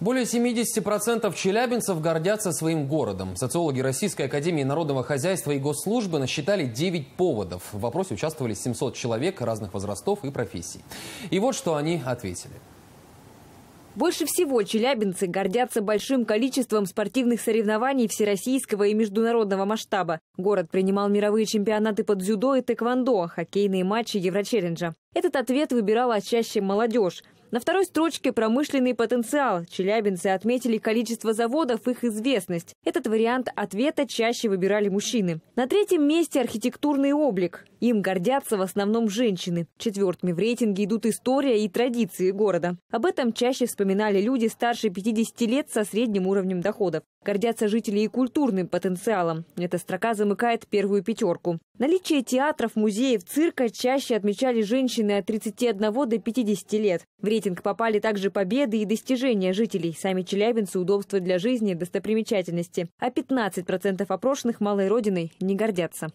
Более 70% челябинцев гордятся своим городом. Социологи Российской академии народного хозяйства и госслужбы насчитали 9 поводов. В вопросе участвовали 700 человек разных возрастов и профессий. И вот что они ответили. Больше всего челябинцы гордятся большим количеством спортивных соревнований всероссийского и международного масштаба. Город принимал мировые чемпионаты по дзюдо и тэквондо, хоккейные матчи Еврочелленджа. Этот ответ выбирала чаще молодежь. На второй строчке промышленный потенциал. Челябинцы отметили количество заводов, их известность. Этот вариант ответа чаще выбирали мужчины. На третьем месте архитектурный облик. Им гордятся в основном женщины. Четвертыми в рейтинге идут история и традиции города. Об этом чаще вспоминали люди старше 50 лет со средним уровнем доходов. Гордятся жители и культурным потенциалом. Эта строка замыкает первую пятерку. Наличие театров, музеев, цирка чаще отмечали женщины от 31 до 50 лет. В рейтинг попали также победы и достижения жителей, сами челябинцы, удобства для жизни, достопримечательности. А 15% опрошенных малой родиной не гордятся.